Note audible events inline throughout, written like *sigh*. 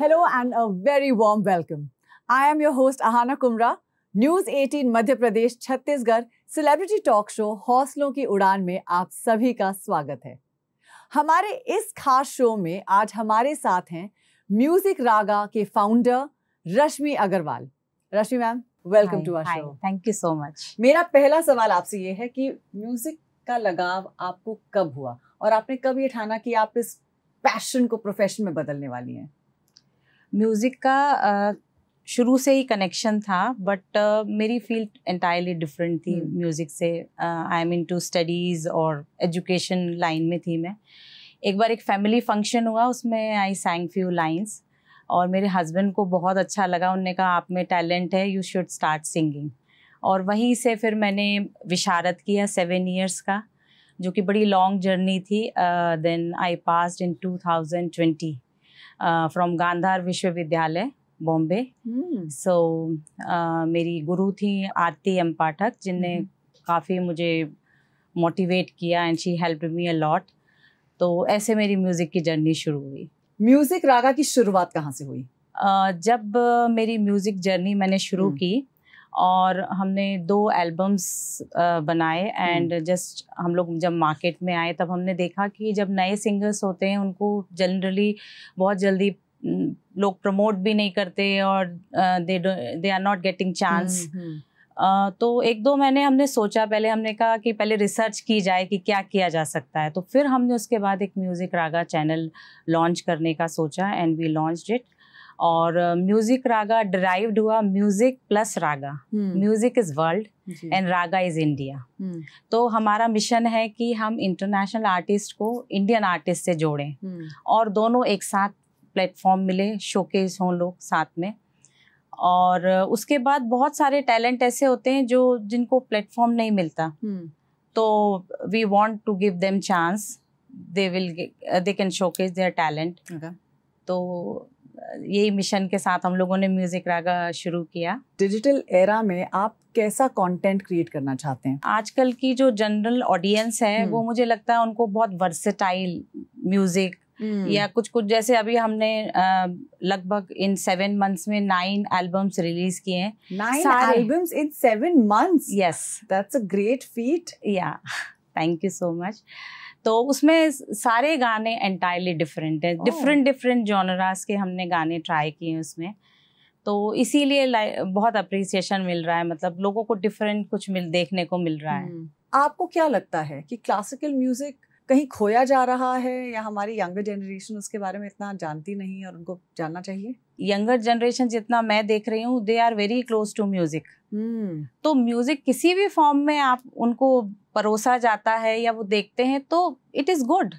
Hello and a very warm welcome. I am your host Ahana Kumra, news 18 Madhya Pradesh Chhattisgarh celebrity talk show हौसलों की उड़ान में आप सभी का स्वागत है हमारे इस खास शो में आज हमारे साथ हैं म्यूजिक रागा के founder Rashmi Agarwal Rashmi ma'am welcome to our show thank you so much मेरा पहला सवाल आपसे ये है कि म्यूजिक का लगाव आपको कब हुआ और आपने कब ये ठाना कि आप इस पैशन को प्रोफेशन में बदलने वाली हैं म्यूज़िक का शुरू से ही कनेक्शन था बट मेरी फील्ड एंटायरली डिफरेंट थी हम्म। म्यूज़िक से I am into studies और एजुकेशन लाइन में थी मैं एक बार एक फैमिली फंक्शन हुआ उसमें आई सैंग फ्यू लाइन्स और मेरे हस्बैंड को बहुत अच्छा लगा उनने कहा आप में टैलेंट है यू शुड स्टार्ट सिंगिंग और वहीं से फिर मैंने विशारत किया सेवन ईयर्स का जो कि बड़ी लॉन्ग जर्नी थी then I pass in twenty from Gandhar Vishwavidyalaya Bombay सो मेरी गुरु थी आरती एम पाठक जिनने hmm. काफ़ी मुझे मोटिवेट किया and she help me a lot तो ऐसे मेरी म्यूज़िक की जर्नी शुरू हुई म्यूज़िक रागा की शुरुआत कहाँ से हुई uh, जब मेरी म्यूज़िक जर्नी मैंने शुरू hmm. की और हमने दो एल्बम्स बनाए एंड जस्ट हम्म। हम लोग जब मार्केट में आए तब हमने देखा कि जब नए सिंगर्स होते हैं उनको जनरली बहुत जल्दी लोग प्रमोट भी नहीं करते और they they are not getting chance तो एक दो महीने हमने सोचा पहले हमने कहा कि पहले रिसर्च की जाए कि क्या किया जा सकता है तो फिर हमने उसके बाद एक म्यूज़िक रागा चैनल लॉन्च करने का सोचा एंड वी लॉन्च इट और म्यूजिक रागा डिराइव्ड हुआ music plus Raga music is world and Raga is India hmm. तो हमारा मिशन है कि हम इंटरनेशनल आर्टिस्ट को इंडियन आर्टिस्ट से जोड़ें हम्म। और दोनों एक साथ प्लेटफॉर्म मिले शोकेस हों लोग साथ में और उसके बाद बहुत सारे टैलेंट ऐसे होते हैं जो जिनको प्लेटफॉर्म नहीं मिलता हम्म। तो we want to give them chance they will they can showcase their talent तो यही मिशन के साथ हम लोगों ने म्यूजिक रागा शुरू किया डिजिटल एरा में आप कैसा कंटेंट क्रिएट करना चाहते हैं आजकल की जो जनरल ऑडियंस है हम्म। वो मुझे लगता है उनको बहुत वर्सेटाइल म्यूजिक हम्म। या कुछ कुछ जैसे अभी हमने लगभग इन सेवन मंथ्स में नाइन एल्बम्स रिलीज किए हैं albums in seven months yes that's a great feat yeah thank you so much तो उसमें सारे गाने एंटायरली डिफरेंट है डिफरेंट डिफरेंट जॉनरास के हमने गाने ट्राई किए उसमें तो इसीलिए बहुत अप्रिसिएशन मिल रहा है मतलब लोगों को डिफरेंट कुछ मिल देखने को मिल रहा है हम्म। आपको क्या लगता है कि क्लासिकल म्यूजिक कहीं खोया जा रहा है या हमारी यंगर जनरेशन उसके बारे में इतना जानती नहीं और उनको जानना चाहिए यंगर जनरेशन जितना मैं देख रही हूँ they are very close to music तो म्यूजिक किसी भी फॉर्म में आप उनको परोसा जाता है या वो देखते हैं तो इट इज गुड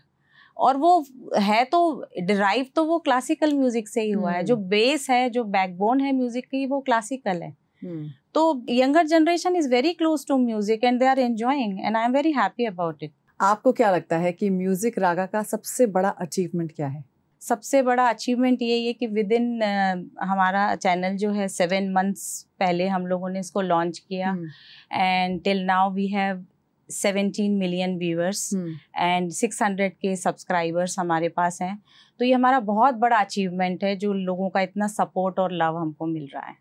और वो है तो डिराइव तो वो क्लासिकल म्यूजिक से ही हुआ है hmm. जो बेस है जो बैकबोन है म्यूजिक की वो क्लासिकल है hmm. तो younger generation is very close to music and they are enjoying and I am very happy about it आपको क्या लगता है कि म्यूजिक रागा का सबसे बड़ा अचीवमेंट क्या है सबसे बड़ा अचीवमेंट ये है कि विद इन हमारा चैनल जो है सेवन मंथ्स पहले हम लोगों ने इसको लॉन्च किया and till now we have seventeen million viewers and six hundred K subscribers हमारे पास हैं तो ये हमारा बहुत बड़ा अचीवमेंट है जो लोगों का इतना सपोर्ट और लव हमको मिल रहा है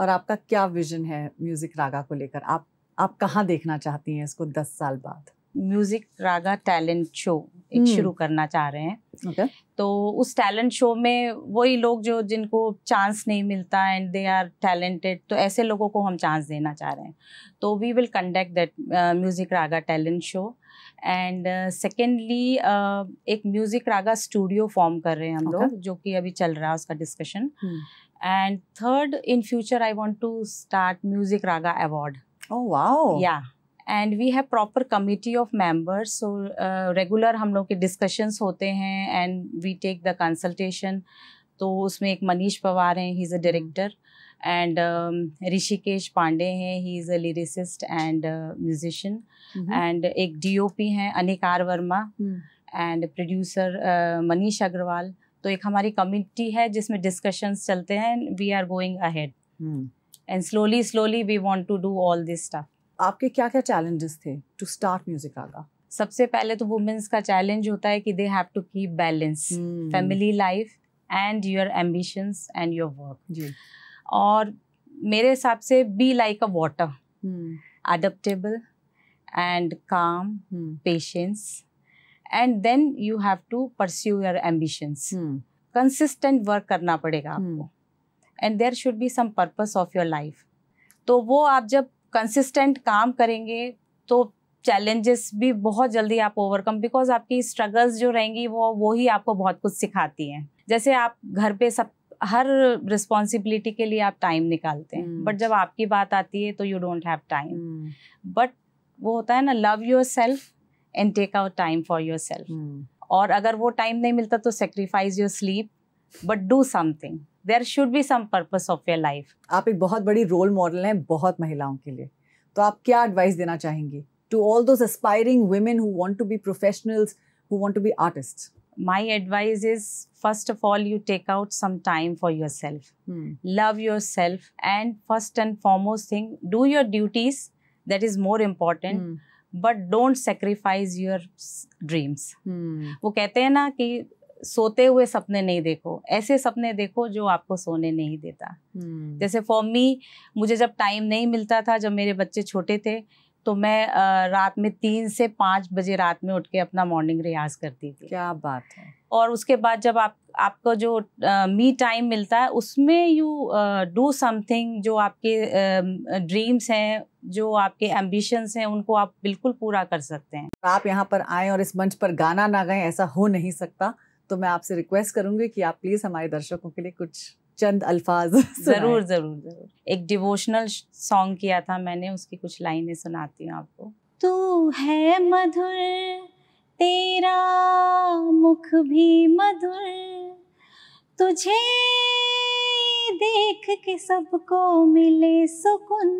और आपका क्या विजन है म्यूज़िक रागा को लेकर आप आप कहाँ देखना चाहती हैं इसको दस साल बाद म्यूजिक रागा टैलेंट शो एक हम्म। शुरू करना चाह रहे हैं okay. तो उस टैलेंट शो में वही लोग जो जिनको चांस नहीं मिलता एंड दे आर टैलेंटेड तो ऐसे लोगों को हम चांस देना चाह रहे हैं तो we will conduct that music Raga talent show and secondly uh, uh, एक म्यूज़िक रागा स्टूडियो फॉर्म कर रहे हैं हम okay. लोग जो कि अभी चल रहा है उसका discussion and third in future I want to start music Raga award या oh, and we have proper committee of members so regular हम लोग के डिस्कशंस होते हैं and we take the consultation तो उसमें एक मनीष पवार हैं he is a director and Rishikesh Pande हैं he is a lyricist and musician and एक डीओपी हैं Anikar Verma and hmm. Producer uh, Manish Agarwal तो एक हमारी कमिटी है जिसमें डिस्कशंस चलते हैं we are going ahead and slowly slowly we want to do all this stuff आपके क्या क्या चैलेंजेस थे टू स्टार्ट म्यूजिक आगा सबसे पहले तो वुमेन्स का चैलेंज होता है कि they have to keep balance family life and your ambitions and your work और मेरे हिसाब से be like a water adaptable and calm patience and then you have to pursue your ambitions consistent work करना पड़ेगा hmm. आपको and there should be some purpose of your life तो वो आप जब कंसिस्टेंट काम करेंगे तो चैलेंजेस भी बहुत जल्दी आप ओवरकम बिकॉज आपकी स्ट्रगल्स जो रहेंगी वो वो ही आपको बहुत कुछ सिखाती हैं जैसे आप घर पे सब हर रिस्पॉन्सिबिलिटी के लिए आप टाइम निकालते हैं बट hmm. जब आपकी बात आती है तो you don't have time but वो होता है ना love yourself and take out time for yourself और अगर वो टाइम नहीं मिलता तो sacrifice your sleep but do something there should be some purpose of your life आप एक बहुत बड़ी रोल मॉडल हैं बहुत महिलाओं के लिए तो आप क्या एडवाइस देना चाहेंगी to all those aspiring women who want to be professionals who want to be artist my advice is first of all you take out some time for yourself hmm. love yourself and first and foremost thing do your duties that is more important hmm. but don't sacrifice your dreams hmm. वो कहते हैं ना कि सोते हुए सपने नहीं देखो ऐसे सपने देखो जो आपको सोने नहीं देता hmm. जैसे फॉर मी मुझे जब टाइम नहीं मिलता था जब मेरे बच्चे छोटे थे तो मैं रात में तीन से पाँच बजे रात में उठ के अपना मॉर्निंग रियाज करती थी क्या बात है और उसके बाद जब आप आपको जो मी टाइम मिलता है उसमें यू डू समथिंग जो आपके ड्रीम्स uh, हैं जो आपके एम्बिशंस हैं उनको आप बिल्कुल पूरा कर सकते हैं आप यहाँ पर आए और इस मंच पर गाना ना गाएं ऐसा हो नहीं सकता तो मैं आपसे रिक्वेस्ट करूंगी कि आप प्लीज़ हमारे दर्शकों के लिए कुछ चंद अल्फाज *laughs* ज़रूर ज़रूर ज़रूर एक डिवोशनल सॉन्ग किया था मैंने उसकी कुछ लाइनें सुनाती हूँ आपको तू है मधुर तेरा मुख भी मधुर तुझे देख के सबको मिले सुकुन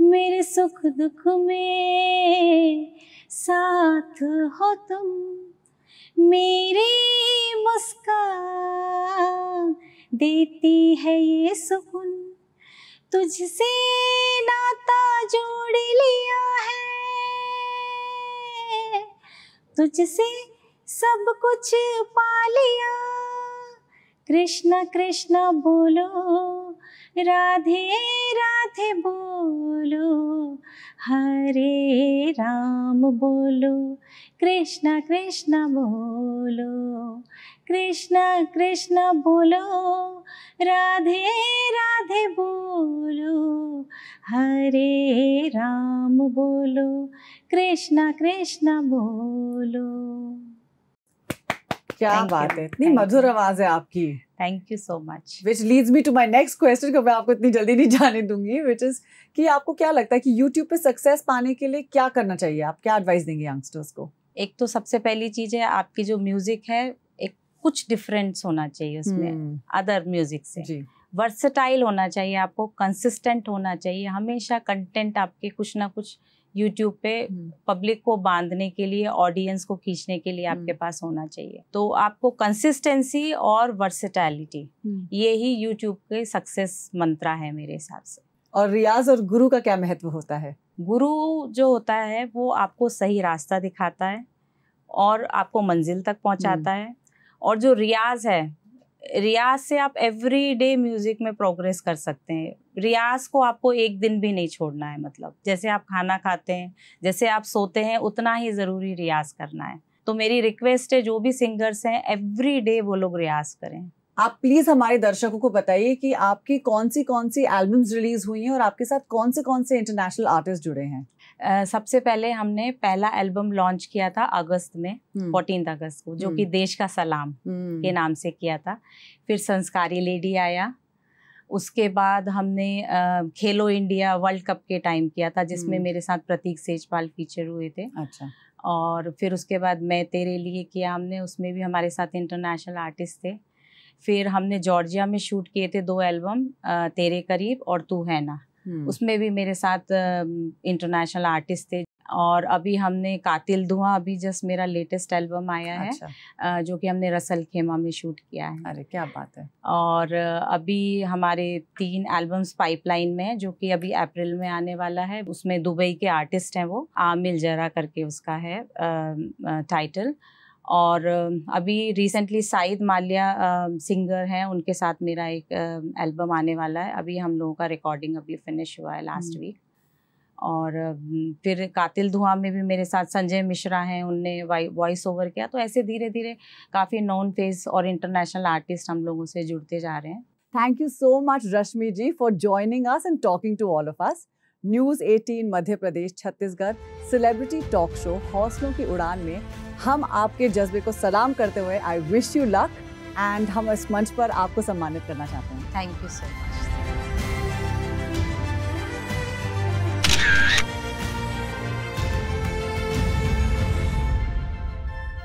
मेरे सुख दुख में साथ हो तुम मेरी मुस्कान देती है ये सुकून तुझसे नाता जोड़ लिया है तुझसे सब कुछ पा लिया कृष्ण कृष्ण बोलो राधे राधे बोलो हरे राम बोलो कृष्ण कृष्ण बोलो कृष्ण कृष्ण बोलो राधे राधे बोलो हरे राम बोलो कृष्ण कृष्ण बोलो क्या बात है इतनी मधुर आवाज है आपकी thank you so much which leads me to my next question को मैं आपको इतनी जल्दी नहीं जाने दूंगी विच इज कि आपको क्या लगता है कि यूट्यूब पे सक्सेस पाने के लिए क्या करना चाहिए आप क्या एडवाइस देंगे यंगस्टर्स को एक तो सबसे पहली चीज है आपकी जो म्यूजिक है एक कुछ डिफरेंस होना चाहिए उसमें अदर hmm. म्यूजिक से जी वर्सेटाइल होना चाहिए आपको कंसिस्टेंट होना चाहिए हमेशा कंटेंट आपके कुछ ना कुछ यूट्यूब पे पब्लिक हम्म। को बांधने के लिए ऑडियंस को खींचने के लिए आपके हम्म। पास होना चाहिए तो आपको कंसिस्टेंसी और वर्सिटैलिटी हम्म। ये ही यूट्यूब के सक्सेस मंत्रा है मेरे हिसाब से और रियाज और गुरु का क्या महत्व होता है गुरु जो होता है वो आपको सही रास्ता दिखाता है और आपको मंजिल तक पहुंचाता है और जो रियाज है रियाज से आप एवरी डे म्यूज़िक में प्रोग्रेस कर सकते हैं रियाज को आपको एक दिन भी नहीं छोड़ना है मतलब जैसे आप खाना खाते हैं जैसे आप सोते हैं उतना ही ज़रूरी रियाज करना है तो मेरी रिक्वेस्ट है जो भी सिंगर्स हैं एवरी डे वो लोग रियाज करें आप प्लीज हमारे दर्शकों को बताइए कि आपकी कौन सी कौन सी एल्बम्स रिलीज हुई हैं और आपके साथ कौन से कौन से इंटरनेशनल आर्टिस्ट जुड़े हैं सबसे पहले हमने पहला एल्बम लॉन्च किया था अगस्त में हम्म। फोर्टीन अगस्त को जो कि हम्म। देश का सलाम हम्म। के नाम से किया था फिर संस्कारी लेडी आया उसके बाद हमने खेलो इंडिया वर्ल्ड कप के टाइम किया था जिसमें मेरे साथ प्रतीक सेजपाल फीचर हुए थे अच्छा और फिर उसके बाद मैं तेरे लिए किया हमने उसमें भी हमारे साथ इंटरनेशनल आर्टिस्ट थे फिर हमने जॉर्जिया में शूट किए थे दो एल्बम तेरे करीब और तू है ना हम्म। उसमें भी मेरे साथ इंटरनेशनल आर्टिस्ट थे और अभी हमने कातिल धुआं अभी जस्ट मेरा लेटेस्ट एल्बम आया अच्छा। है जो कि हमने रसल खेमा में शूट किया है अरे क्या बात है और अभी हमारे तीन एल्बम्स पाइपलाइन में है जो कि अभी अप्रैल में आने वाला है उसमें दुबई के आर्टिस्ट हैं वो आमिल जरा करके उसका है टाइटल और अभी रिसेंटली साइद माल्या सिंगर हैं उनके साथ मेरा एक एल्बम आने वाला है अभी हम लोगों का रिकॉर्डिंग अभी फिनिश हुआ है लास्ट हम्म। वीक और फिर कातिल धुआं में भी मेरे साथ संजय मिश्रा हैं उनने वॉइस ओवर किया तो ऐसे धीरे धीरे काफ़ी नॉन फेस और इंटरनेशनल आर्टिस्ट हम लोगों से जुड़ते जा रहे हैं thank you so much Rashmi ji for joining us and talking to all of us news 18 Madhya Pradesh Chhattisgarh celebrity talk show हौसलों की उड़ान में हम आपके जज्बे को सलाम करते हुए I wish you luck and हम इस मंच पर आपको सम्मानित करना चाहते हैं thank you so much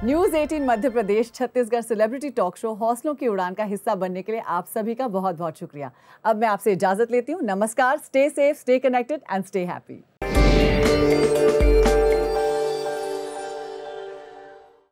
news 18 Madhya Pradesh Chhattisgarh celebrity talk show हौसलों की उड़ान का हिस्सा बनने के लिए आप सभी का बहुत बहुत शुक्रिया अब मैं आपसे इजाजत लेती हूँ नमस्कार stay safe stay connected and stay happy